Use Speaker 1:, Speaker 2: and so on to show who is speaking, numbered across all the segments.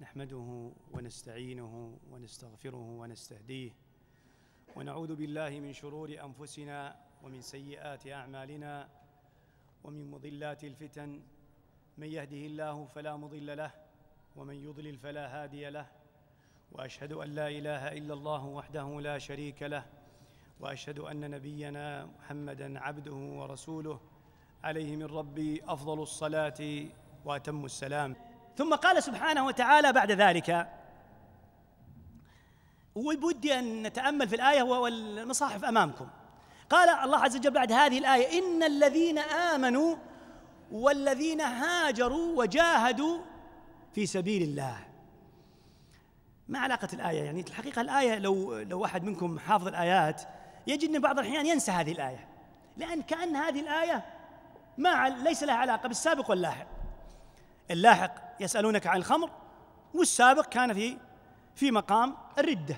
Speaker 1: نحمده ونستعينه ونستغفره ونستهديه ونعوذ بالله من شرور انفسنا ومن سيئات اعمالنا ومن مضلات الفتن من يهده الله فلا مضل له ومن يضلل فلا هادي له واشهد ان لا اله الا الله وحده لا شريك له واشهد ان نبينا محمدا عبده ورسوله عليه من ربي افضل الصلاه واتم السلام ثم قال سبحانه وتعالى بعد ذلك وبودي أن نتأمل في الآية والمصاحف أمامكم قال الله عز وجل بعد هذه الآية إن الذين آمنوا والذين هاجروا وجاهدوا في سبيل الله ما علاقة الآية يعني الحقيقة الآية لو لو أحد منكم حافظ الآيات يجد أن بعض الأحيان ينسى هذه الآية لأن كأن هذه الآية ما ليس لها علاقة بالسابق واللاحق اللاحق يسألونك عن الخمر والسابق كان في في مقام الردة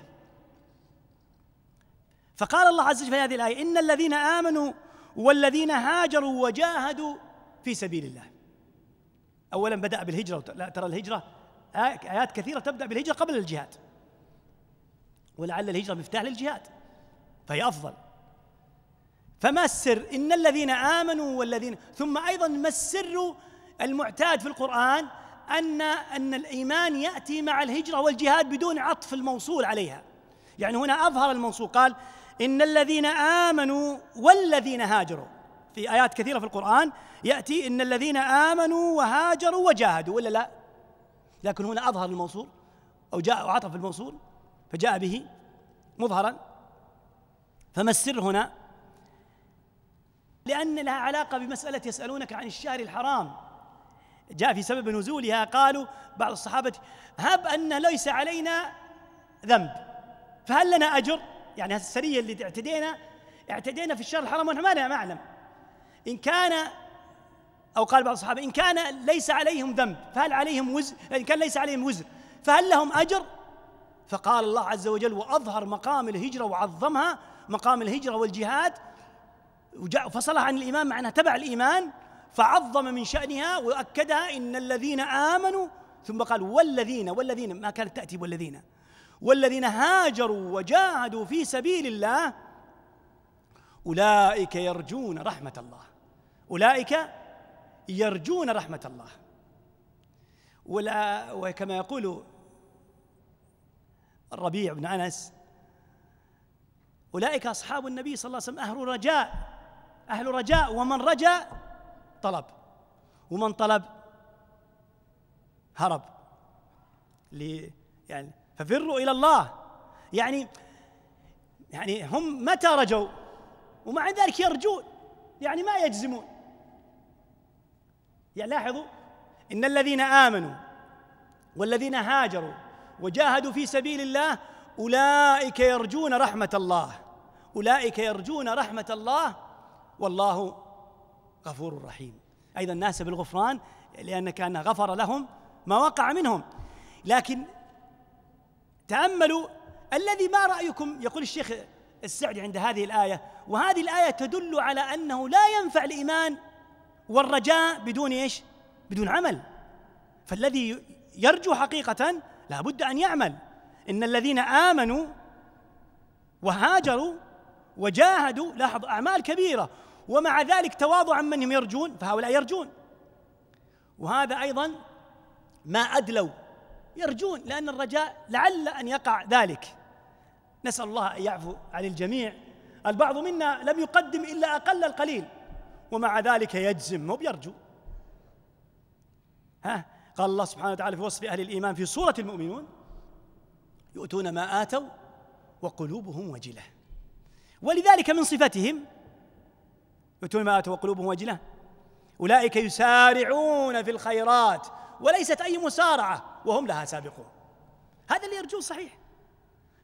Speaker 1: فقال الله عز وجل في هذه الآية إن الذين آمنوا والذين هاجروا وجاهدوا في سبيل الله أولا بدأ بالهجرة لا ترى الهجرة آيات كثيرة تبدأ بالهجرة قبل الجهاد ولعل الهجرة مفتاح للجهاد فهي أفضل فما السر إن الذين آمنوا والذين ثم أيضا ما السر المعتاد في القرآن أن أن الإيمان يأتي مع الهجرة والجهاد بدون عطف الموصول عليها يعني هنا أظهر الموصول قال إن الذين آمنوا والذين هاجروا في آيات كثيرة في القرآن يأتي إن الذين آمنوا وهاجروا وجاهدوا ولا لا لكن هنا أظهر الموصول أو جاء وعطف الموصول فجاء به مظهرا فما السر هنا لأن لها علاقة بمسألة يسألونك عن الشهر الحرام جاء في سبب نزولها قالوا بعض الصحابة هب أن ليس علينا ذنب فهل لنا أجر؟ يعني هذه السرية اللي اعتدينا اعتدينا في الشهر الحرام ونحن ما نعلم إن كان أو قال بعض الصحابة إن كان ليس عليهم ذنب فهل عليهم وزر إن كان ليس عليهم وزر فهل لهم أجر؟ فقال الله عز وجل وأظهر مقام الهجرة وعظمها مقام الهجرة والجهاد وفصلها عن الإيمان مع أنها تبع الإيمان فعظم من شأنها وأكدها إن الذين آمنوا ثم قال والذين والذين ما كانت تأتي والذين والذين هاجروا وجاهدوا في سبيل الله أولئك يرجون رحمة الله أولئك يرجون رحمة الله ولا وكما يقول الربيع بن أنس أولئك أصحاب النبي صلى الله عليه وسلم أهل رجاء أهل رجاء ومن رجا طلب ومن طلب هرب لي يعني ففروا الى الله يعني يعني هم متى رجوا ومع ذلك يرجون يعني ما يجزمون يعني لاحظوا ان الذين امنوا والذين هاجروا وجاهدوا في سبيل الله اولئك يرجون رحمه الله اولئك يرجون رحمه الله والله غفور رحيم أيضا ناس بالغفران لأن كان غفر لهم ما وقع منهم لكن تأملوا الذي ما رأيكم يقول الشيخ السعدي عند هذه الآية وهذه الآية تدل على أنه لا ينفع الإيمان والرجاء بدون إيش بدون عمل فالذي يرجو حقيقة لا بد أن يعمل إن الذين آمنوا وهاجروا وجاهدوا لاحظ أعمال كبيرة ومع ذلك تواضعا منهم يرجون فهؤلاء يرجون وهذا أيضا ما أدلوا يرجون لأن الرجاء لعل أن يقع ذلك نسأل الله أن يعفو عن الجميع البعض منا لم يقدم إلا أقل القليل ومع ذلك يجزم مو بيرجو ها قال الله سبحانه وتعالى في وصف أهل الإيمان في سورة المؤمنون يؤتون ما آتوا وقلوبهم وجلة ولذلك من صفتهم يؤتون ما آتوا وقلوبهم وجلة أولئك يسارعون في الخيرات وليست أي مسارعة وهم لها سابقون هذا اللي يرجون صحيح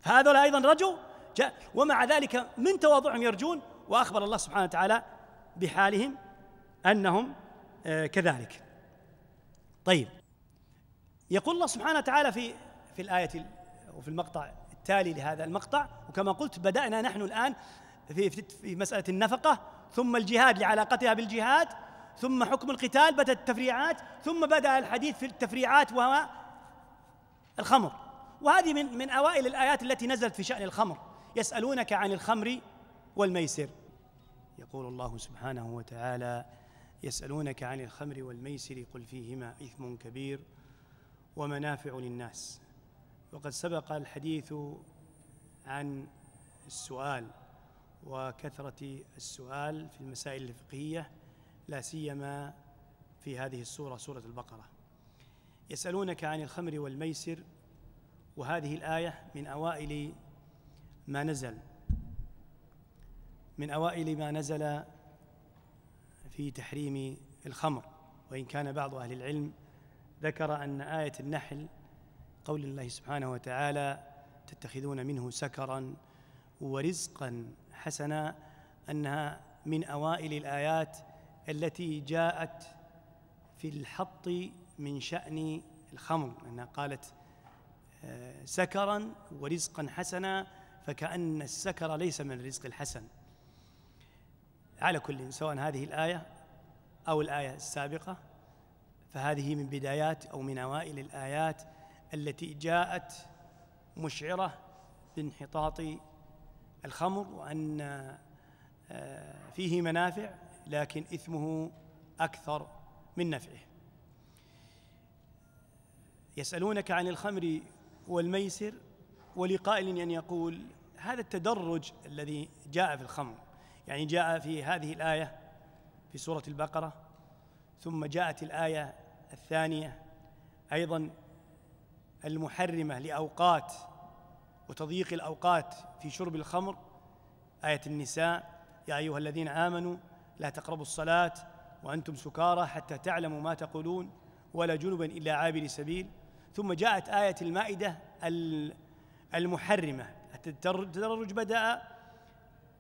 Speaker 1: فهذول أيضا رجوا جاء ومع ذلك من تواضعهم يرجون وأخبر الله سبحانه وتعالى بحالهم أنهم آه، كذلك طيب يقول الله سبحانه وتعالى في في الآية وفي المقطع التالي لهذا المقطع وكما قلت بدأنا نحن الآن في في مسألة النفقة ثم الجهاد لعلاقتها بالجهاد ثم حكم القتال بدأت التفريعات ثم بدأ الحديث في التفريعات وهو الخمر وهذه من من أوائل الآيات التي نزلت في شأن الخمر يسألونك عن الخمر والميسر يقول الله سبحانه وتعالى يسألونك عن الخمر والميسر قل فيهما إثم كبير ومنافع للناس وقد سبق الحديث عن السؤال وكثرة السؤال في المسائل الفقهية لا سيما في هذه السورة سورة البقرة يسألونك عن الخمر والميسر وهذه الآية من أوائل ما نزل من أوائل ما نزل في تحريم الخمر وإن كان بعض أهل العلم ذكر أن آية النحل قول الله سبحانه وتعالى تتخذون منه سكرا ورزقا حسنا أنها من أوائل الآيات التي جاءت في الحط من شأن الخمر أنها قالت آه، سكرا ورزقا حسنا فكأن السكر ليس من الرزق الحسن على كل سواء هذه الآية أو الآية السابقة فهذه من بدايات أو من أوائل الآيات التي جاءت مشعرة بانحطاط الخمر وأن آه، فيه منافع لكن إثمه أكثر من نفعه يسألونك عن الخمر والميسر ولقائل أن يقول هذا التدرج الذي جاء في الخمر يعني جاء في هذه الآية في سورة البقرة ثم جاءت الآية الثانية أيضا المحرمة لأوقات وتضييق الأوقات في شرب الخمر آية النساء يا أيها الذين آمنوا لا تقربوا الصلاة وأنتم سكارى حتى تعلموا ما تقولون ولا جنبا إلا عابر سبيل ثم جاءت آية المائدة المحرمة التدرج بدأ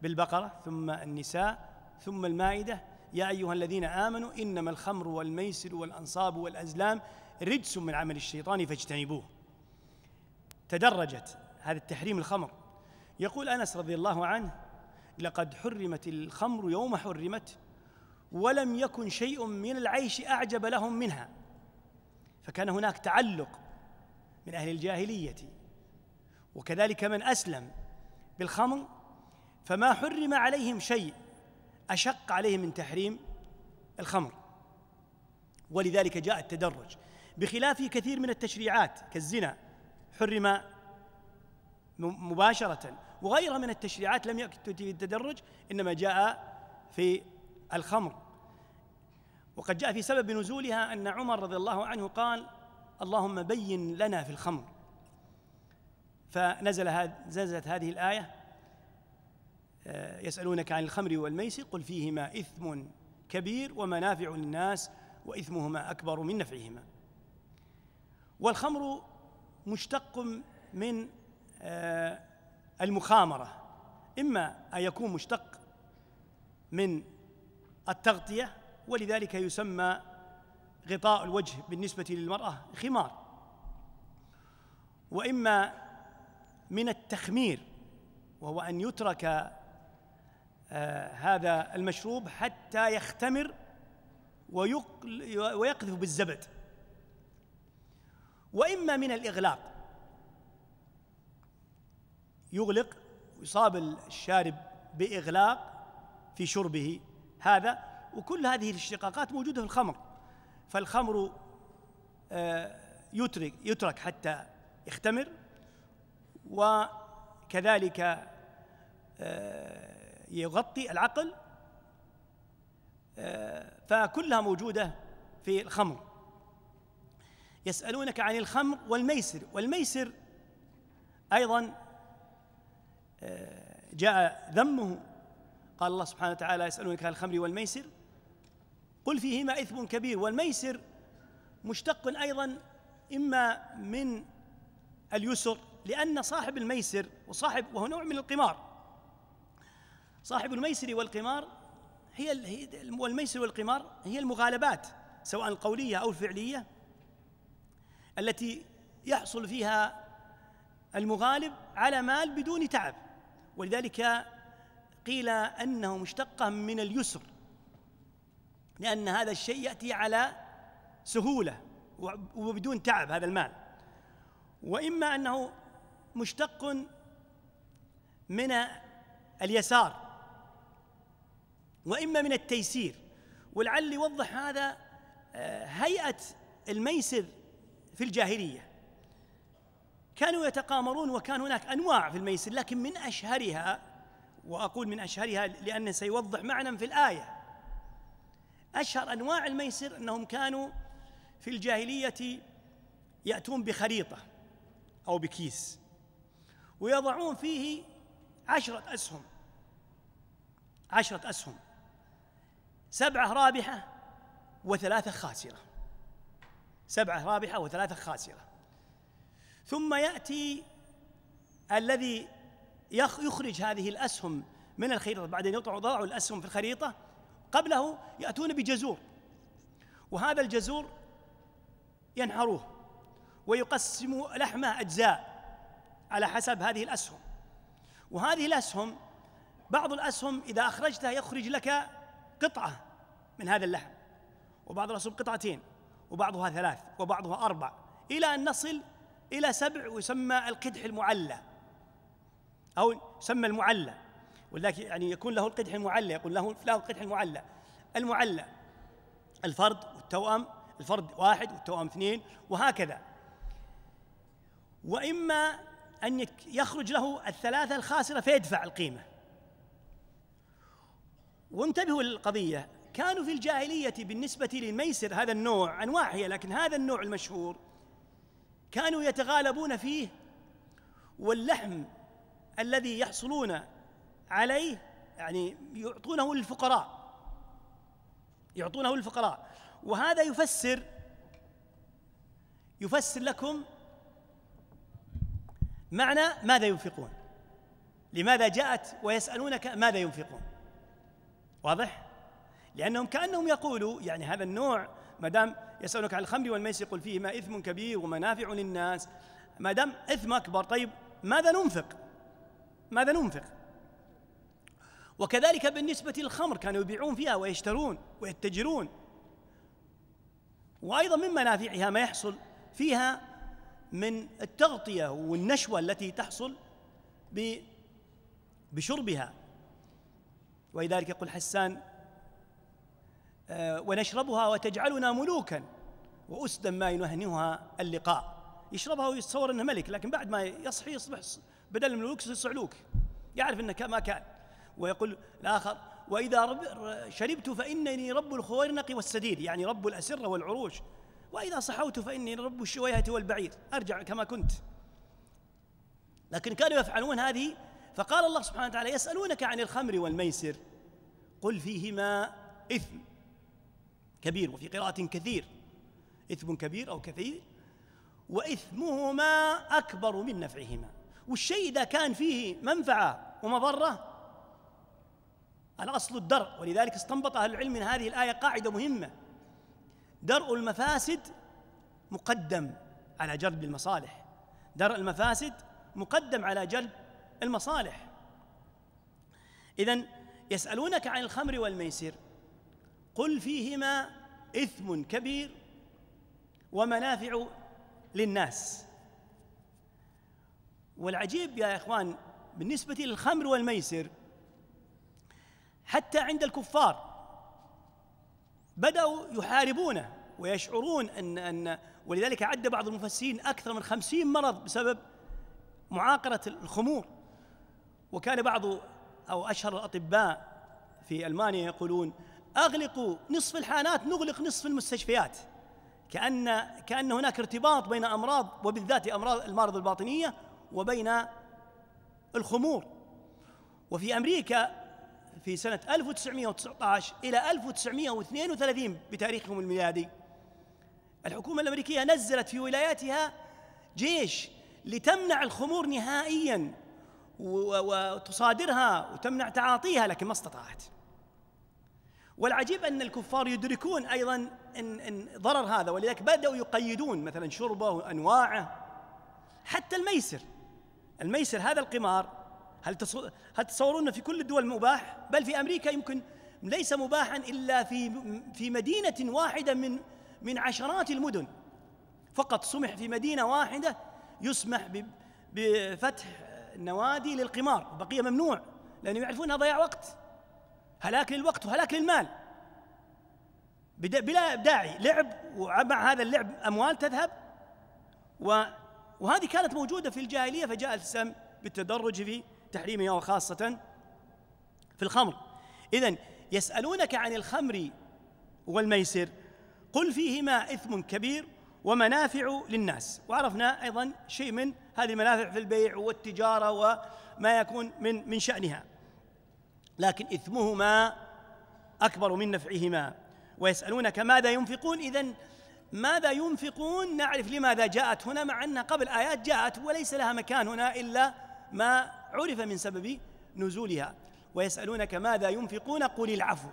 Speaker 1: بالبقرة ثم النساء ثم المائدة يا أيها الذين آمنوا إنما الخمر والميسر والأنصاب والأزلام رجس من عمل الشيطان فاجتنبوه تدرجت هذا التحريم الخمر يقول أنس رضي الله عنه لقد حرمت الخمر يوم حرمت ولم يكن شيء من العيش أعجب لهم منها فكان هناك تعلق من أهل الجاهلية وكذلك من أسلم بالخمر فما حرم عليهم شيء أشق عليهم من تحريم الخمر ولذلك جاء التدرج بخلاف كثير من التشريعات كالزنا حرم مباشرة وغيرها من التشريعات لم يأتي في التدرج إنما جاء في الخمر وقد جاء في سبب نزولها أن عمر رضي الله عنه قال اللهم بين لنا في الخمر فنزل نزلت هذه الآية آه، يسألونك عن الخمر والميسر قل فيهما إثم كبير ومنافع للناس وإثمهما أكبر من نفعهما والخمر مشتق من آه، المخامرة إما أن يكون مشتق من التغطية ولذلك يسمى غطاء الوجه بالنسبة للمرأة خمار وإما من التخمير وهو أن يترك آه، هذا المشروب حتى يختمر ويقذف بالزبد وإما من الإغلاق يغلق يصاب الشارب بإغلاق في شربه هذا وكل هذه الاشتقاقات موجودة في الخمر فالخمر آه، يترك يترك حتى يختمر وكذلك آه، يغطي العقل آه، فكلها موجودة في الخمر يسألونك عن الخمر والميسر والميسر أيضا جاء ذمه قال الله سبحانه وتعالى يسألونك عن الخمر والميسر قل فيهما إثم كبير والميسر مشتق أيضا إما من اليسر لأن صاحب الميسر وصاحب وهو نوع من القمار صاحب الميسر والقمار هي والميسر والقمار هي المغالبات سواء القولية أو الفعلية التي يحصل فيها المغالب على مال بدون تعب ولذلك قيل انه مشتقه من اليسر لان هذا الشيء ياتي على سهوله وبدون تعب هذا المال واما انه مشتق من اليسار واما من التيسير ولعل يوضح هذا آه، هيئه الميسر في الجاهليه كانوا يتقامرون وكان هناك انواع في الميسر لكن من اشهرها واقول من اشهرها لانه سيوضح معنى في الايه اشهر انواع الميسر انهم كانوا في الجاهليه ياتون بخريطه او بكيس ويضعون فيه عشره اسهم عشره اسهم سبعه رابحه وثلاثه خاسره سبعه رابحه وثلاثه خاسره ثم ياتي الذي يخرج هذه الاسهم من الخريطه بعد ان يضعوا الاسهم في الخريطه قبله ياتون بجزور وهذا الجزور ينحروه ويقسم لحمه اجزاء على حسب هذه الاسهم وهذه الاسهم بعض الاسهم اذا اخرجتها يخرج لك قطعه من هذا اللحم وبعض الاسهم قطعتين وبعضها ثلاث وبعضها اربع الى ان نصل إلى سبع ويسمى القدح المعلى أو يسمى المعلى ولكن يعني يكون له القدح المعلى يقول له له القدح المعلى المعلى الفرد والتوأم الفرد واحد والتوأم اثنين وهكذا وإما أن يخرج له الثلاثة الخاسرة فيدفع القيمة وانتبهوا للقضية كانوا في الجاهلية بالنسبة للميسر هذا النوع أنواع هي لكن هذا النوع المشهور كانوا يتغالبون فيه واللحم الذي يحصلون عليه يعني يعطونه للفقراء يعطونه للفقراء وهذا يفسر يفسر لكم معنى ماذا ينفقون لماذا جاءت ويسألونك ماذا ينفقون واضح لأنهم كأنهم يقولوا يعني هذا النوع ما دام يسألك عن الخمر والميسر قل فيهما إثم كبير ومنافع للناس ما دام إثم أكبر طيب ماذا ننفق ماذا ننفق وكذلك بالنسبة للخمر كانوا يبيعون فيها ويشترون ويتجرون وأيضا من منافعها ما يحصل فيها من التغطية والنشوة التي تحصل بشربها ولذلك يقول حسان آه، ونشربها وتجعلنا ملوكا وأسدا ما ينهنها اللقاء يشربها ويتصور أنه ملك لكن بعد ما يصحي يصبح بدل الملوك يصير صعلوك يعرف أنه ما كان ويقول الآخر وإذا شربت فإنني رب الخورنق والسديد يعني رب الأسرة والعروش وإذا صحوت فإني رب الشويهة والبعير أرجع كما كنت لكن كانوا يفعلون هذه فقال الله سبحانه وتعالى يسألونك عن الخمر والميسر قل فيهما إثم كبير وفي قراءة كثير إثم كبير أو كثير وإثمهما أكبر من نفعهما والشيء إذا كان فيه منفعة ومضرة الأصل الدرء ولذلك استنبط أهل العلم من هذه الآية قاعدة مهمة درء المفاسد مقدم على جلب المصالح درء المفاسد مقدم على جلب المصالح إذا يسألونك عن الخمر والميسر قل فيهما إثم كبير ومنافع للناس والعجيب يا إخوان بالنسبة للخمر والميسر حتى عند الكفار بدأوا يحاربونه ويشعرون أن, أن ولذلك عد بعض المفسرين أكثر من خمسين مرض بسبب معاقرة الخمور وكان بعض أو أشهر الأطباء في ألمانيا يقولون أغلقوا نصف الحانات نغلق نصف المستشفيات كأن كأن هناك ارتباط بين أمراض وبالذات أمراض المرض الباطنية وبين الخمور وفي أمريكا في سنة 1919 إلى 1932 بتاريخهم الميلادي الحكومة الأمريكية نزلت في ولاياتها جيش لتمنع الخمور نهائيا وتصادرها وتمنع تعاطيها لكن ما استطاعت والعجيب أن الكفار يدركون أيضا إن, إن ضرر هذا ولذلك بدأوا يقيدون مثلا شربه وأنواعه حتى الميسر الميسر هذا القمار هل, هل تصورون في كل الدول مباح بل في أمريكا يمكن ليس مباحا إلا في, في مدينة واحدة من, من عشرات المدن فقط سمح في مدينة واحدة يسمح بفتح نوادي للقمار بقية ممنوع لأنهم يعرفون هذا ضياع وقت هلاك للوقت وهلاك للمال بلا داعي لعب ومع هذا اللعب أموال تذهب و وهذه كانت موجودة في الجاهلية فجاء الإسلام بالتدرج في تحريمها وخاصة في الخمر إذا يسألونك عن الخمر والميسر قل فيهما إثم كبير ومنافع للناس وعرفنا أيضا شيء من هذه المنافع في البيع والتجارة وما يكون من من شأنها لكن إثمهما أكبر من نفعهما ويسألونك ماذا ينفقون إذا ماذا ينفقون نعرف لماذا جاءت هنا مع أنها قبل آيات جاءت وليس لها مكان هنا إلا ما عرف من سبب نزولها ويسألونك ماذا ينفقون قل العفو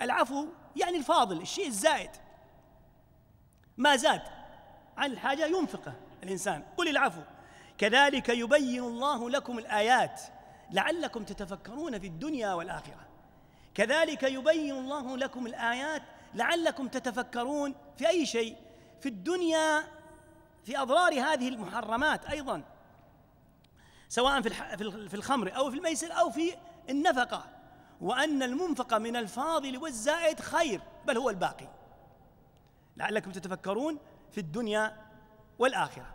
Speaker 1: العفو يعني الفاضل الشيء الزائد ما زاد عن الحاجة ينفقه الإنسان قل العفو كذلك يبين الله لكم الآيات لعلكم تتفكرون في الدنيا والاخره كذلك يبين الله لكم الايات لعلكم تتفكرون في اي شيء في الدنيا في اضرار هذه المحرمات ايضا سواء في في الخمر او في الميسر او في النفقه وان المنفق من الفاضل والزائد خير بل هو الباقي لعلكم تتفكرون في الدنيا والاخره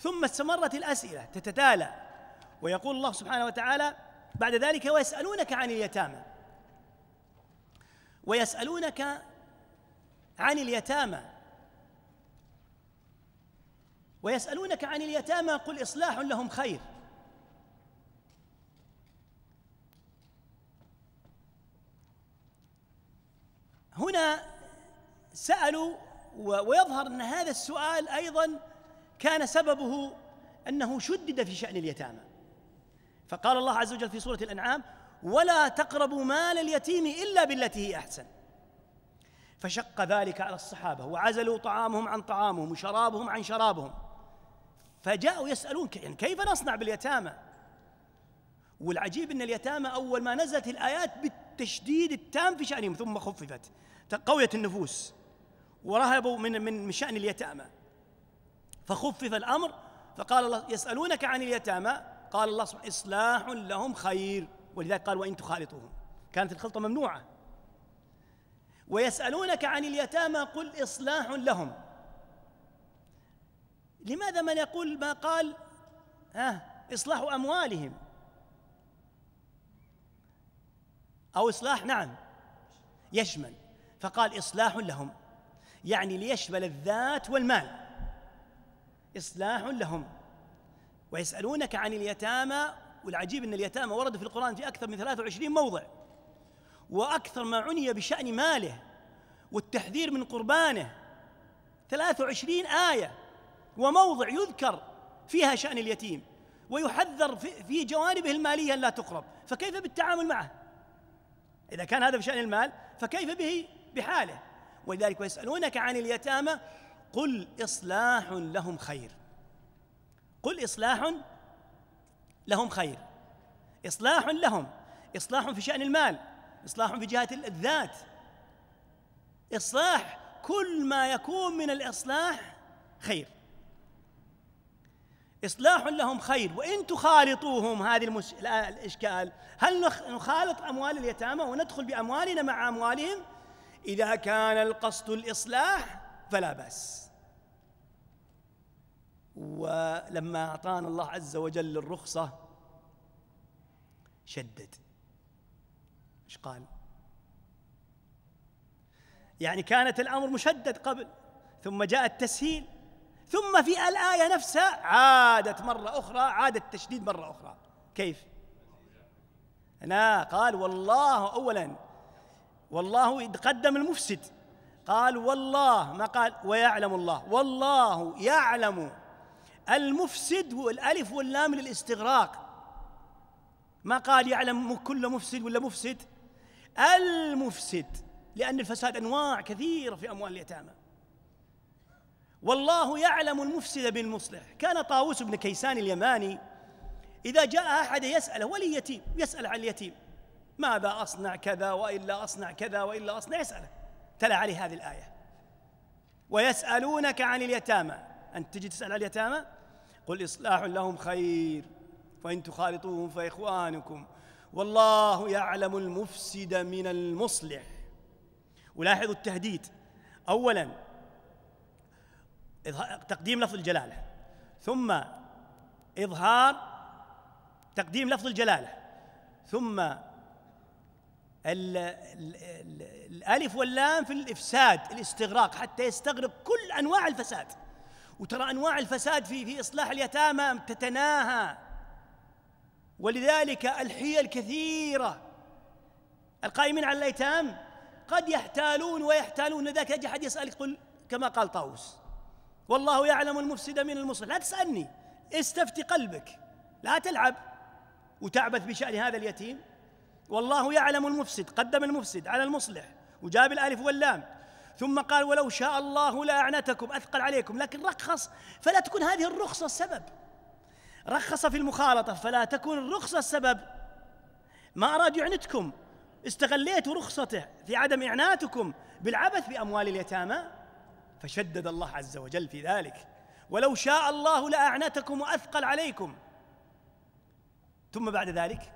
Speaker 1: ثم استمرت الاسئله تتتالى ويقول الله سبحانه وتعالى بعد ذلك ويسألونك عن اليتامى ويسألونك عن اليتامى ويسألونك عن اليتامى قل إصلاح لهم خير هنا سألوا ويظهر أن هذا السؤال أيضا كان سببه أنه شدد في شأن اليتامى فقال الله عز وجل في سورة الأنعام ولا تقربوا مال اليتيم إلا بالتي هي أحسن فشق ذلك على الصحابة وعزلوا طعامهم عن طعامهم وشرابهم عن شرابهم فجاءوا يسألون يعني كيف نصنع باليتامى والعجيب أن اليتامى أول ما نزلت الآيات بالتشديد التام في شأنهم ثم خففت تقويت النفوس ورهبوا من من شأن اليتامى فخفف الأمر فقال الله يسألونك عن اليتامى قال الله سبحانه إصلاح لهم خير ولذلك قال وإن تخالطوهم كانت الخلطة ممنوعة ويسألونك عن اليتامى قل إصلاح لهم لماذا من يقول ما قال ها إصلاح أموالهم أو إصلاح نعم يشمل فقال إصلاح لهم يعني ليشمل الذات والمال إصلاح لهم ويسألونك عن اليتامى والعجيب أن اليتامى ورد في القرآن في أكثر من 23 موضع وأكثر ما عني بشأن ماله والتحذير من قربانه 23 آية وموضع يذكر فيها شأن اليتيم ويحذر في جوانبه المالية أن لا تقرب فكيف بالتعامل معه إذا كان هذا بشأن المال فكيف به بحاله ولذلك ويسألونك عن اليتامى قل إصلاح لهم خير قل إصلاح لهم خير إصلاح لهم إصلاح في شأن المال إصلاح في جهة الذات إصلاح كل ما يكون من الإصلاح خير إصلاح لهم خير وإن تخالطوهم هذه المش... الإشكال هل نخالط أموال اليتامى وندخل بأموالنا مع أموالهم إذا كان القصد الإصلاح فلا بأس ولما أعطانا الله عز وجل الرخصة شدد إيش قال يعني كانت الأمر مشدد قبل ثم جاء التسهيل ثم في الآية نفسها عادت مرة أخرى عاد التشديد مرة أخرى كيف؟ لا قال والله أولا والله قدم المفسد قال والله ما قال ويعلم الله والله يعلم المفسد والالف واللام للاستغراق ما قال يعلم كل مفسد ولا مفسد المفسد لان الفساد انواع كثيره في اموال اليتامى والله يعلم المفسد بالمصلح كان طاووس بن كيسان اليماني إذا جاء أحد يسأله ولي يتيم يسأل عن اليتيم ماذا أصنع كذا وإلا أصنع كذا وإلا أصنع يسأله تلا عليه هذه الآية ويسألونك عن اليتامى أنت تجي تسأل عن اليتامى قل إصلاح لهم خير وإن تخالطوهم فإخوانكم والله يعلم المفسد من المصلح ولاحظوا التهديد أولا تقديم لفظ الجلالة ثم إظهار تقديم لفظ الجلالة ثم الـ ال ال الألف واللام في الإفساد الاستغراق حتى يستغرق كل أنواع الفساد وترى انواع الفساد في في اصلاح اليتامى تتناهى ولذلك الحيل كثيره القائمين على الايتام قد يحتالون ويحتالون لذلك يجي احد يسالك قل كما قال طاووس والله يعلم المفسد من المصلح لا تسالني استفتي قلبك لا تلعب وتعبث بشان هذا اليتيم والله يعلم المفسد قدم المفسد على المصلح وجاب الالف واللام ثم قال ولو شاء الله لأعنتكم أثقل عليكم لكن رخص فلا تكون هذه الرخصة السبب رخص في المخالطة فلا تكون الرخصة السبب ما أراد يعنتكم استغليت رخصته في عدم إعناتكم بالعبث بأموال اليتامى فشدد الله عز وجل في ذلك ولو شاء الله لأعنتكم وأثقل عليكم ثم بعد ذلك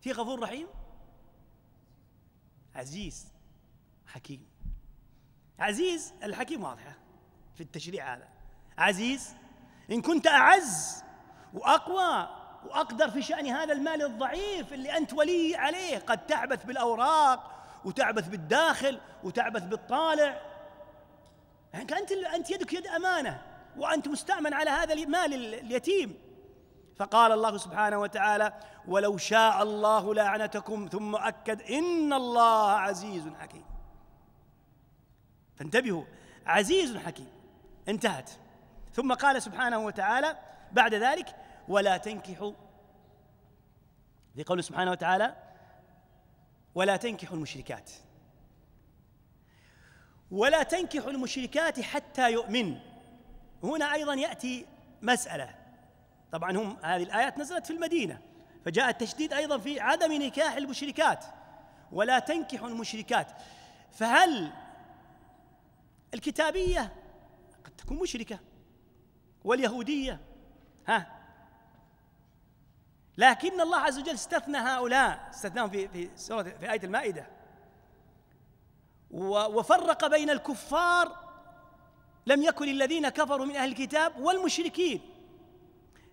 Speaker 1: في غفور رحيم عزيز حكيم عزيز الحكيم واضحة في التشريع هذا عزيز إن كنت أعز وأقوى وأقدر في شأن هذا المال الضعيف اللي أنت ولي عليه قد تعبث بالأوراق وتعبث بالداخل وتعبث بالطالع يعني أنت أنت يدك يد أمانة وأنت مستأمن على هذا المال اليتيم فقال الله سبحانه وتعالى ولو شاء الله لأعنتكم ثم أكد إن الله عزيز حكيم فانتبهوا عزيز حكيم انتهت ثم قال سبحانه وتعالى بعد ذلك ولا تنكحوا في قوله سبحانه وتعالى ولا تنكحوا المشركات ولا تنكحوا المشركات حتى يؤمن هنا أيضا يأتي مسألة طبعا هم هذه الآيات نزلت في المدينة فجاء التشديد أيضا في عدم نكاح المشركات ولا تنكحوا المشركات فهل الكتابية قد تكون مشركة واليهودية ها لكن الله عز وجل استثنى هؤلاء استثناهم في في سورة في آية المائدة وفرق بين الكفار لم يكن الذين كفروا من أهل الكتاب والمشركين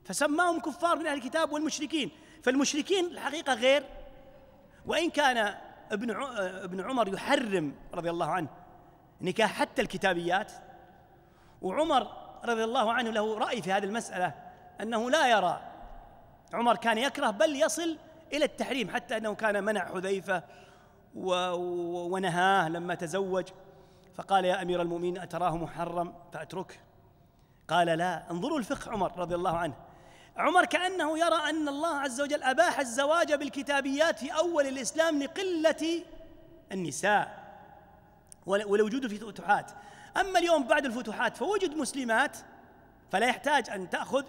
Speaker 1: فسماهم كفار من أهل الكتاب والمشركين فالمشركين الحقيقة غير وإن كان ابن ابن عمر يحرم رضي الله عنه نكاح حتى الكتابيات وعمر رضي الله عنه له رأي في هذه المسألة أنه لا يرى عمر كان يكره بل يصل إلى التحريم حتى أنه كان منع حذيفة ونهاه لما تزوج فقال يا أمير المؤمنين أتراه محرم فأتركه قال لا انظروا الفقه عمر رضي الله عنه عمر كأنه يرى أن الله عز وجل أباح الزواج بالكتابيات في أول الإسلام لقلة النساء ولوجوده في فتوحات أما اليوم بعد الفتوحات فوجد مسلمات فلا يحتاج أن تأخذ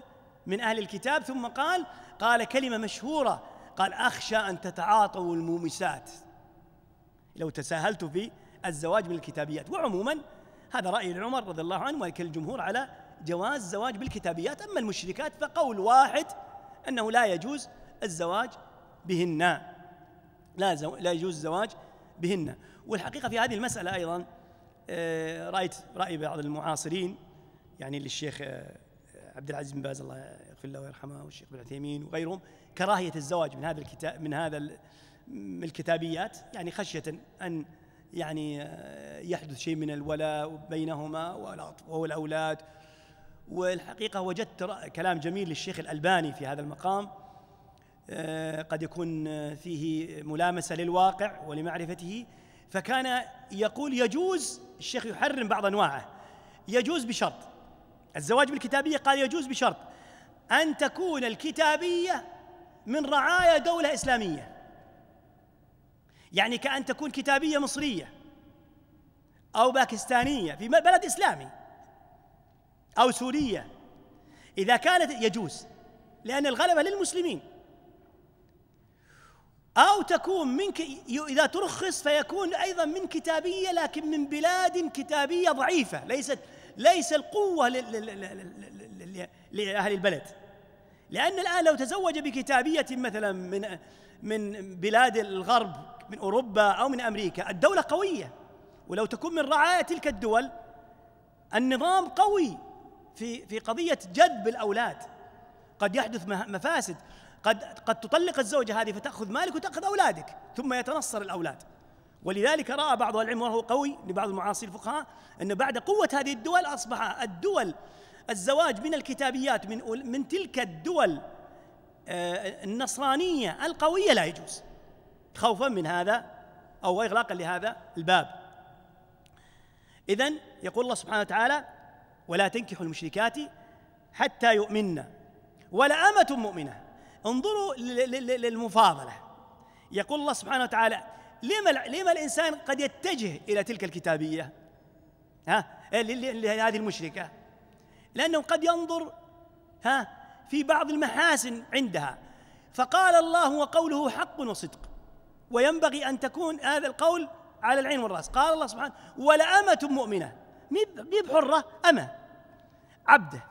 Speaker 1: من أهل الكتاب ثم قال قال كلمة مشهورة قال أخشى أن تتعاطوا المومسات لو تساهلت في الزواج من الكتابيات وعموما هذا رأي عمر رضي الله عنه الجمهور على جواز الزواج بالكتابيات أما المشركات فقول واحد أنه لا يجوز الزواج بهن لا, لا يجوز الزواج بهن والحقيقة في هذه المسألة أيضا آه، رأيت رأي بعض المعاصرين يعني للشيخ آه، عبد العزيز بن باز الله يغفر له ويرحمه والشيخ ابن عثيمين وغيرهم كراهية الزواج من هذا الكتاب من هذا من الكتابيات يعني خشية أن يعني آه، يحدث شيء من الولاء بينهما والاولاد والحقيقة وجدت كلام جميل للشيخ الألباني في هذا المقام قد يكون فيه ملامسة للواقع ولمعرفته فكان يقول يجوز الشيخ يحرم بعض انواعه يجوز بشرط الزواج بالكتابيه قال يجوز بشرط ان تكون الكتابيه من رعايا دوله اسلاميه يعني كأن تكون كتابية مصرية أو باكستانية في بلد إسلامي أو سورية إذا كانت يجوز لأن الغلبة للمسلمين أو تكون من ك... إذا ترخص فيكون أيضا من كتابية لكن من بلاد كتابية ضعيفة ليست ليس القوة ل... ل... ل... لأهل البلد لأن الآن لو تزوج بكتابية مثلا من من بلاد الغرب من أوروبا أو من أمريكا الدولة قوية ولو تكون من رعايا تلك الدول النظام قوي في في قضية جذب الأولاد قد يحدث مفاسد قد قد تطلق الزوجه هذه فتاخذ مالك وتاخذ اولادك ثم يتنصر الاولاد ولذلك راى بعض العلم وهو قوي لبعض المعاصي الفقهاء ان بعد قوه هذه الدول اصبح الدول الزواج من الكتابيات من من تلك الدول آه، النصرانيه القويه لا يجوز خوفا من هذا او اغلاقا لهذا الباب اذا يقول الله سبحانه وتعالى ولا تنكحوا المشركات حتى يؤمنن امه مؤمنة انظروا للمفاضلة يقول الله سبحانه وتعالى لما لما الإنسان قد يتجه إلى تلك الكتابية ها إيه، لهذه المشركة لأنه قد ينظر ها في بعض المحاسن عندها فقال الله وقوله حق وصدق وينبغي أن تكون هذا القول على العين والرأس قال الله سبحانه ولأمة مؤمنة مي بحرة أمة عبده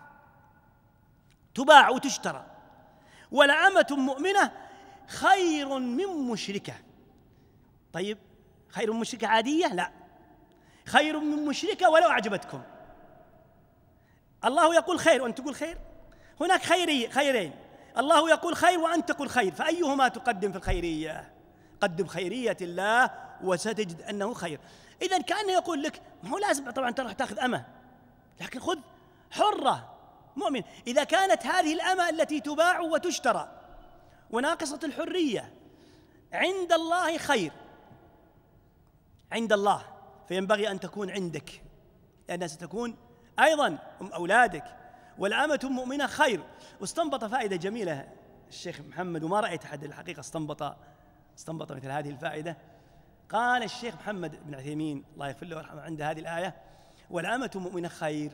Speaker 1: تباع وتشترى ولعمة مؤمنة خير من مشركة طيب خير من مشركة عادية لا خير من مشركة ولو أعجبتكم الله يقول خير وأنت تقول خير هناك خيري خيرين الله يقول خير وأنت تقول خير فأيهما تقدم في الخيرية قدم خيرية الله وستجد أنه خير إذا كأنه يقول لك ما هو لازم طبعا تروح تأخذ أمة لكن خذ حرة مؤمن إذا كانت هذه الأمة التي تباع وتشترى وناقصة الحرية عند الله خير عند الله فينبغي أن تكون عندك لأنها ستكون أيضا أم أولادك والأمة المؤمنه خير واستنبط فائدة جميلة الشيخ محمد وما رأيت أحد الحقيقة استنبط استنبط مثل هذه الفائدة قال الشيخ محمد بن عثيمين الله يغفر له ويرحمه عند هذه الآية والأمة المؤمنه خير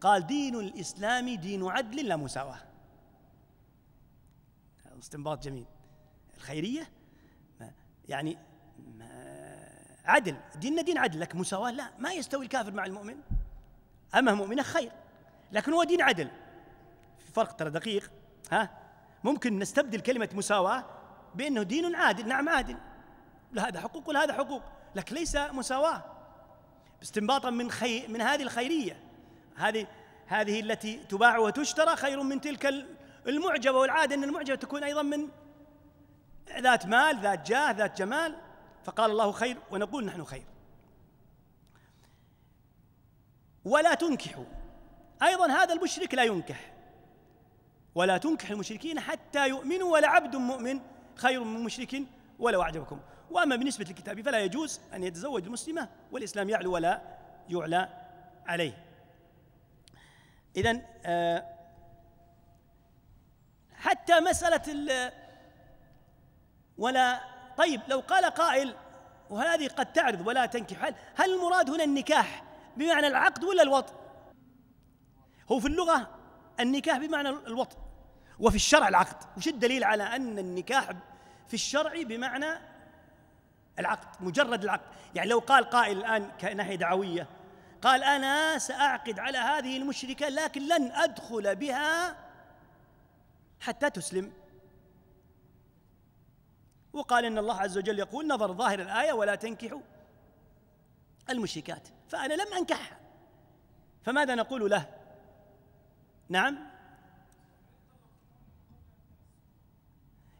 Speaker 1: قال دين الإسلام دين عدل لا مساواة استنباط جميل الخيرية يعني عدل ديننا دين عدل لك مساواة لا ما يستوي الكافر مع المؤمن أما مؤمن خير لكن هو دين عدل في فرق ترى دقيق ها ممكن نستبدل كلمة مساواة بأنه دين عادل نعم عادل لهذا حقوق ولهذا حقوق لكن ليس مساواة استنباطا من خي من هذه الخيرية هذه هذه التي تباع وتشترى خير من تلك المعجبة والعادة أن المعجبة تكون أيضا من ذات مال ذات جاه ذات جمال فقال الله خير ونقول نحن خير ولا تنكحوا أيضا هذا المشرك لا ينكح ولا تنكح المشركين حتى يؤمنوا ولعبد مؤمن خير من مشرك ولو أعجبكم وأما بالنسبة للكتاب فلا يجوز أن يتزوج المسلمة والإسلام يعلو ولا يعلى عليه إذا آه، حتى مسألة ال ولا طيب لو قال قائل وهذه قد تعرض ولا تنكح هل هل المراد هنا النكاح بمعنى العقد ولا الوطء؟ هو في اللغة النكاح بمعنى الوطء وفي الشرع العقد وش الدليل على أن النكاح في الشرع بمعنى العقد مجرد العقد يعني لو قال قائل الآن كناحية دعوية قال أنا سأعقد على هذه المشركة لكن لن أدخل بها حتى تسلم وقال إن الله عز وجل يقول نظر ظاهر الآية ولا تنكحوا المشركات فأنا لم أنكحها فماذا نقول له نعم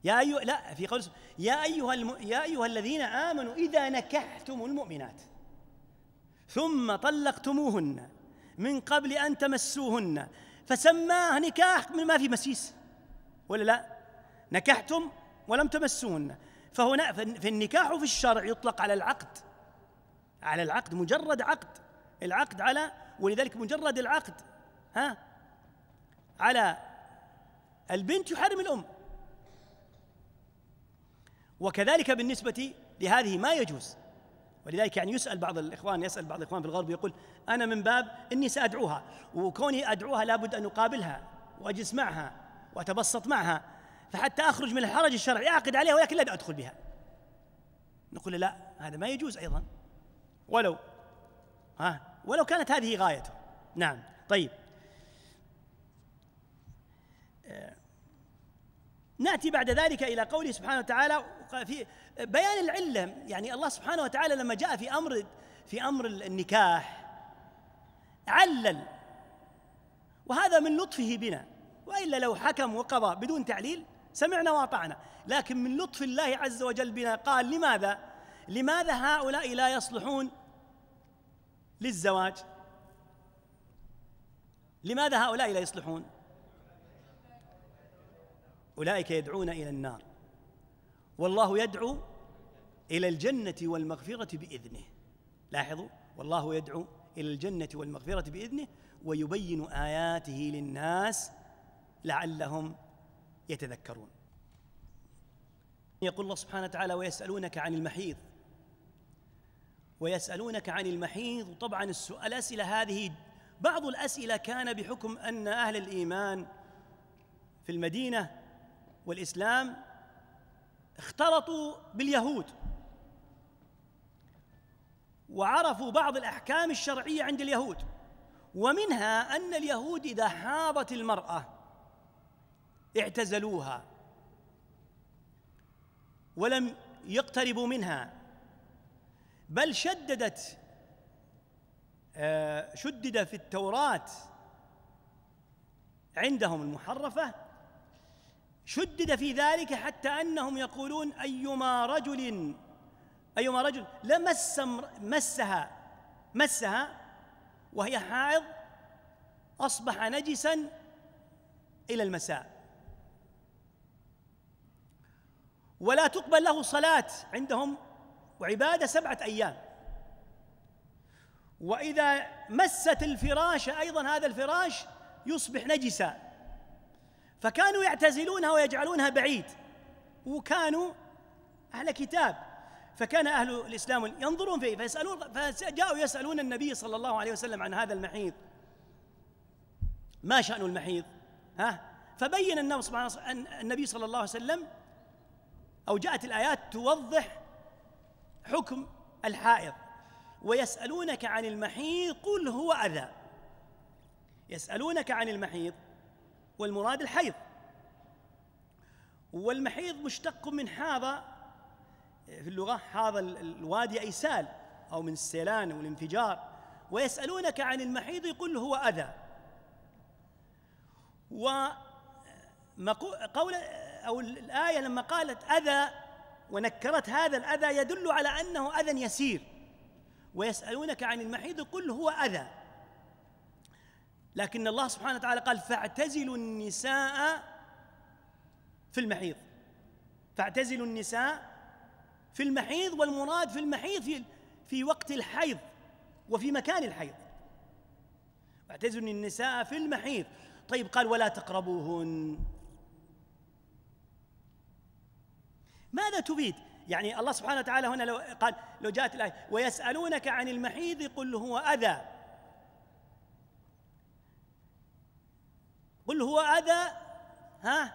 Speaker 1: يا أيها لا في قول يا أيها الم... يا أيها الذين آمنوا إذا نكحتم المؤمنات ثم طلقتموهن من قبل أن تمسوهن فسماه نكاح من ما في مسيس ولا لا نكحتم ولم تمسوهن فهنا في النكاح في الشرع يطلق على العقد على العقد مجرد عقد العقد على ولذلك مجرد العقد ها على البنت يحرم الأم وكذلك بالنسبة لهذه ما يجوز ولذلك يعني يسأل بعض الإخوان يسأل بعض الإخوان في الغرب يقول أنا من باب إني سأدعوها وكوني أدعوها لابد أن أقابلها وأجلس معها وأتبسط معها فحتى أخرج من الحرج الشرعي أعقد عليها ولكن لا أدخل بها نقول لا هذا ما يجوز أيضا ولو ها ولو كانت هذه غايته نعم طيب آه، ناتي بعد ذلك الى قوله سبحانه وتعالى في بيان العلة يعني الله سبحانه وتعالى لما جاء في أمر في أمر النكاح علل وهذا من لطفه بنا وإلا لو حكم وقضى بدون تعليل سمعنا وأطعنا لكن من لطف الله عز وجل بنا قال لماذا لماذا هؤلاء لا يصلحون للزواج لماذا هؤلاء لا يصلحون أولئك يدعون إلى النار والله يدعو إلى الجنة والمغفرة بإذنه لاحظوا والله يدعو إلى الجنة والمغفرة بإذنه ويبين آياته للناس لعلهم يتذكرون يقول الله سبحانه وتعالى ويسألونك عن المحيض ويسألونك عن المحيض طبعا الأسئلة هذه بعض الأسئلة كان بحكم أن أهل الإيمان في المدينة والإسلام اختلطوا باليهود وعرفوا بعض الأحكام الشرعية عند اليهود ومنها أن اليهود إذا حاضت المرأة اعتزلوها ولم يقتربوا منها بل شددت آه، شدد في التوراة عندهم المحرفة شدد في ذلك حتى انهم يقولون ايما رجل ايما رجل لمس مسها مسها وهي حائض اصبح نجسا الى المساء ولا تقبل له صلاه عندهم وعباده سبعه ايام واذا مست الفراش ايضا هذا الفراش يصبح نجسا فكانوا يعتزلونها ويجعلونها بعيد وكانوا أهل كتاب فكان أهل الإسلام ينظرون فيه فيسألون فجاءوا يسألون النبي صلى الله عليه وسلم عن هذا المحيض ما شأن المحيض ها فبين النبي النبي صلى الله عليه وسلم أو جاءت الآيات توضح حكم الحائض ويسألونك عن المحيض قل هو أذى يسألونك عن المحيض والمراد الحيض والمحيض مشتق من حاض في اللغة هذا الوادي أيسال أو من السيلان والانفجار ويسألونك عن المحيض يقول هو أذى وقول أو الآية لما قالت أذى ونكرت هذا الأذى يدل على أنه أذى يسير ويسألونك عن المحيض قل هو أذى لكن الله سبحانه وتعالى قال فاعتزلوا النساء في المحيض فاعتزلوا النساء في المحيض والمراد في المحيض في في وقت الحيض وفي مكان الحيض فاعتزلوا النساء في المحيض طيب قال ولا تقربوهن ماذا تبيد يعني الله سبحانه وتعالى هنا لو قال لو جاءت الآية ويسألونك عن المحيض قل هو أذى قل هو أذى ها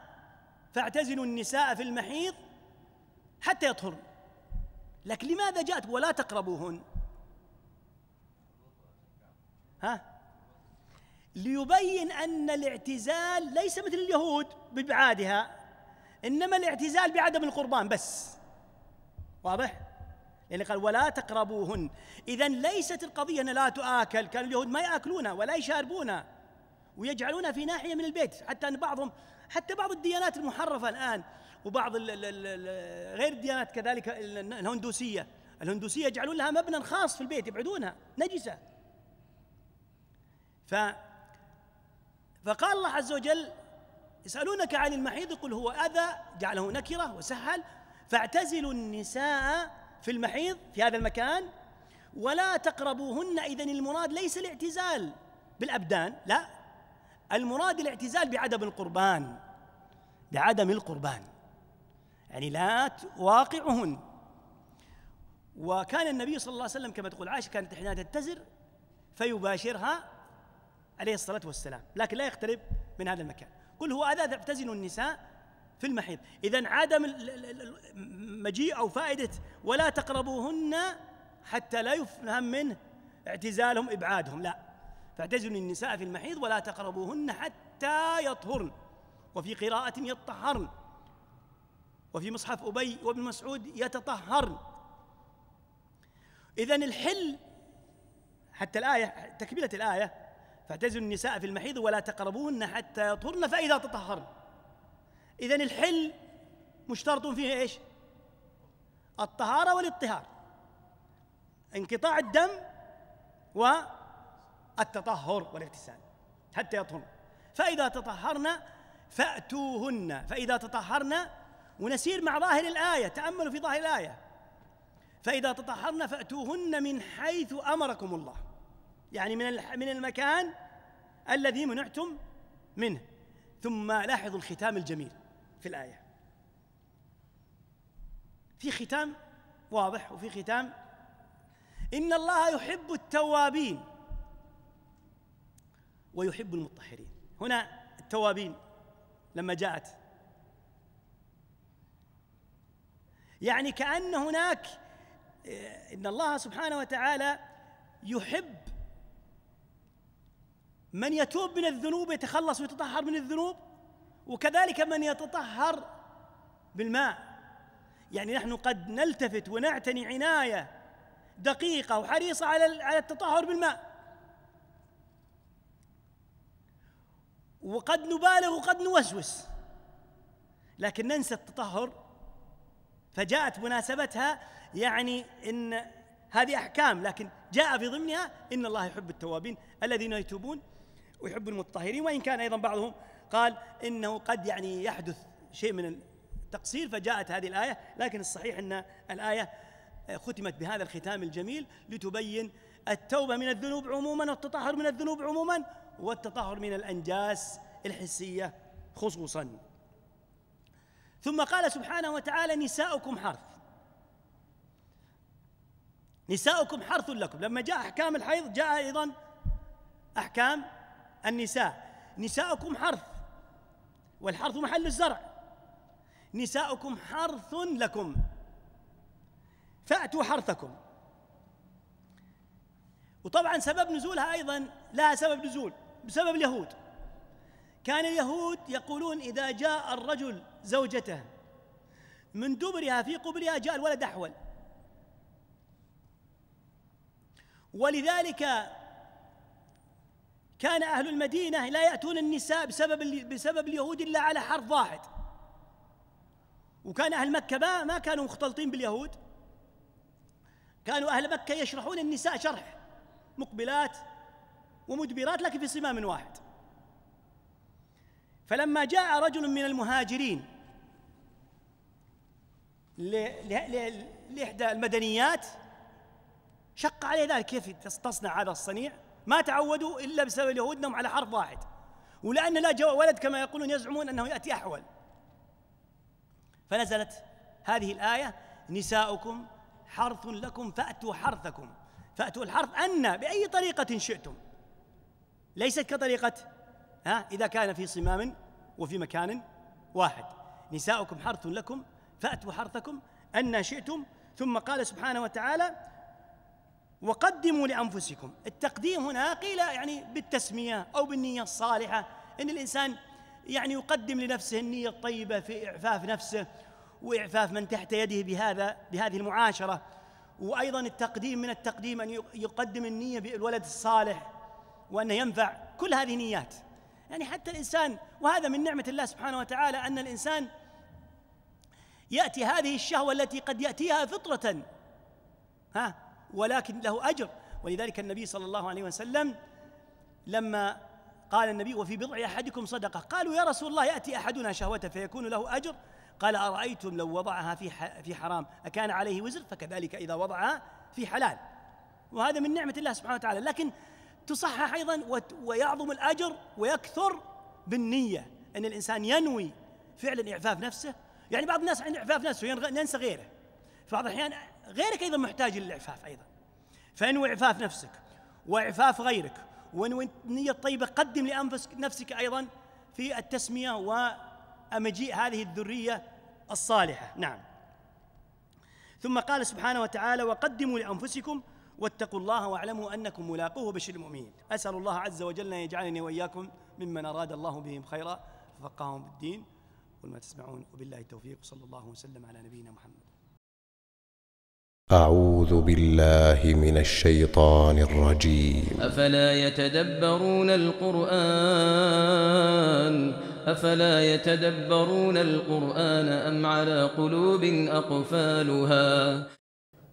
Speaker 1: فاعتزلوا النساء في المحيض حتى يطهرن لكن لماذا جاءت ولا تقربوهن ها ليبين أن الاعتزال ليس مثل اليهود بإبعادها إنما الاعتزال بعدم القربان بس واضح؟ يعني قال ولا تقربوهن إذا ليست القضية أن لا تؤكل كان اليهود ما يأكلونها ولا يشاربونها ويجعلونها في ناحية من البيت حتى أن بعضهم حتى بعض الديانات المحرفة الآن وبعض الـ الـ الـ غير الديانات كذلك الهندوسية الهندوسية يجعلون لها مبنى خاص في البيت يبعدونها نجسة ف فقال الله عز وجل يسألونك عن المحيض قل هو أذى جعله نكرة وسهل فاعتزلوا النساء في المحيض في هذا المكان ولا تقربوهن إذن المراد ليس الاعتزال بالأبدان لا المراد الاعتزال بعدم القربان بعدم القربان يعني لا واقعهن وكان النبي صلى الله عليه وسلم كما تقول عائشة كانت حينها تتزر فيباشرها عليه الصلاة والسلام لكن لا يقترب من هذا المكان قل هو أذى تعتزل النساء في المحيض إذا عدم مجيء أو فائدة ولا تقربوهن حتى لا يفهم منه اعتزالهم إبعادهم لا فاعتزلوا النساء في المحيض ولا تقربوهن حتى يطهرن وفي قراءة يطهرن وفي مصحف أبي وابن مسعود يتطهرن إذا الحل حتى الآية تكملة الآية فاعتزلوا النساء في المحيض ولا تقربوهن حتى يطهرن فإذا تطهرن إذا الحل مشترط فيه إيش الطهارة والاطهار انقطاع الدم و التطهر والاغتسال حتى يطهرن فإذا تطهرنا فأتوهن فإذا تطهرنا ونسير مع ظاهر الآية تأملوا في ظاهر الآية فإذا تطهرنا فأتوهن من حيث أمركم الله يعني من من المكان الذي منعتم منه ثم لاحظوا الختام الجميل في الآية في ختام واضح وفي ختام إن الله يحب التوابين ويحب المطهرين هنا التوابين لما جاءت يعني كأن هناك آه، إن الله سبحانه وتعالى يحب من يتوب من الذنوب يتخلص ويتطهر من الذنوب وكذلك من يتطهر بالماء يعني نحن قد نلتفت ونعتني عناية دقيقة وحريصة على على التطهر بالماء وقد نبالغ وقد نوسوس لكن ننسى التطهر فجاءت مناسبتها يعني ان هذه احكام لكن جاء في ضمنها ان الله يحب التوابين الذين يتوبون ويحب المتطهرين وان كان ايضا بعضهم قال انه قد يعني يحدث شيء من التقصير فجاءت هذه الايه لكن الصحيح ان الايه ختمت بهذا الختام الجميل لتبين التوبه من الذنوب عموما والتطهر من الذنوب عموما والتطهر من الأنجاس الحسية خصوصا ثم قال سبحانه وتعالى نساؤكم حرث نساؤكم حرث لكم لما جاء أحكام الحيض جاء أيضا أحكام النساء نساؤكم حرث والحرث محل الزرع نساؤكم حرث لكم فأتوا حرثكم وطبعا سبب نزولها أيضا لها سبب نزول بسبب اليهود كان اليهود يقولون إذا جاء الرجل زوجته من دبرها في قبلها جاء الولد أحول ولذلك كان أهل المدينة لا يأتون النساء بسبب بسبب اليهود إلا على حرف واحد وكان أهل مكة ما, ما كانوا مختلطين باليهود كانوا أهل مكة يشرحون النساء شرح مقبلات ومدبرات لكن في صمام واحد فلما جاء رجل من المهاجرين لإحدى المدنيات شق عليه ذلك كيف تصنع هذا الصنيع ما تعودوا إلا بسبب اليهود أنهم على حرف واحد ولأن لا جاء ولد كما يقولون يزعمون أنه يأتي أحول فنزلت هذه الآية نساؤكم حرث لكم فأتوا حرثكم فأتوا الحرث أن بأي طريقة شئتم ليست كطريقة ها إذا كان في صمام وفي مكان واحد نساؤكم حرث لكم فأتوا حرثكم أن شئتم ثم قال سبحانه وتعالى وقدموا لأنفسكم التقديم هنا قيل يعني بالتسمية أو بالنية الصالحة أن الإنسان يعني يقدم لنفسه النية الطيبة في إعفاف نفسه وإعفاف من تحت يده بهذا بهذه المعاشرة وأيضا التقديم من التقديم أن يقدم النية بالولد الصالح وأنه ينفع كل هذه نيات يعني حتى الإنسان وهذا من نعمة الله سبحانه وتعالى أن الإنسان يأتي هذه الشهوة التي قد يأتيها فطرة ها ولكن له أجر ولذلك النبي صلى الله عليه وسلم لما قال النبي وفي بضع أحدكم صدقة قالوا يا رسول الله يأتي أحدنا شهوته فيكون له أجر قال أرأيتم لو وضعها في في حرام أكان عليه وزر فكذلك إذا وضعها في حلال وهذا من نعمة الله سبحانه وتعالى لكن تصحح ايضا ويعظم الاجر ويكثر بالنيه ان الانسان ينوي فعلا اعفاف نفسه يعني بعض الناس عنده اعفاف نفسه ينسى غيره بعض الاحيان غيرك ايضا محتاج للاعفاف ايضا فانوي اعفاف نفسك واعفاف غيرك وانوي النيه الطيبه قدم لانفسك نفسك ايضا في التسميه ومجيء هذه الذريه الصالحه نعم ثم قال سبحانه وتعالى وقدموا لانفسكم واتقوا الله واعلموا أنكم ملاقوه بشر المؤمنين أسأل الله عز وجل أن يجعلني وإياكم ممن أراد الله بهم خيرا ففقههم بالدين ما تسمعون وبالله التوفيق صلى الله وسلم على نبينا محمد أعوذ بالله من الشيطان الرجيم أفلا يتدبرون القرآن أفلا يتدبرون القرآن أم على قلوب أقفالها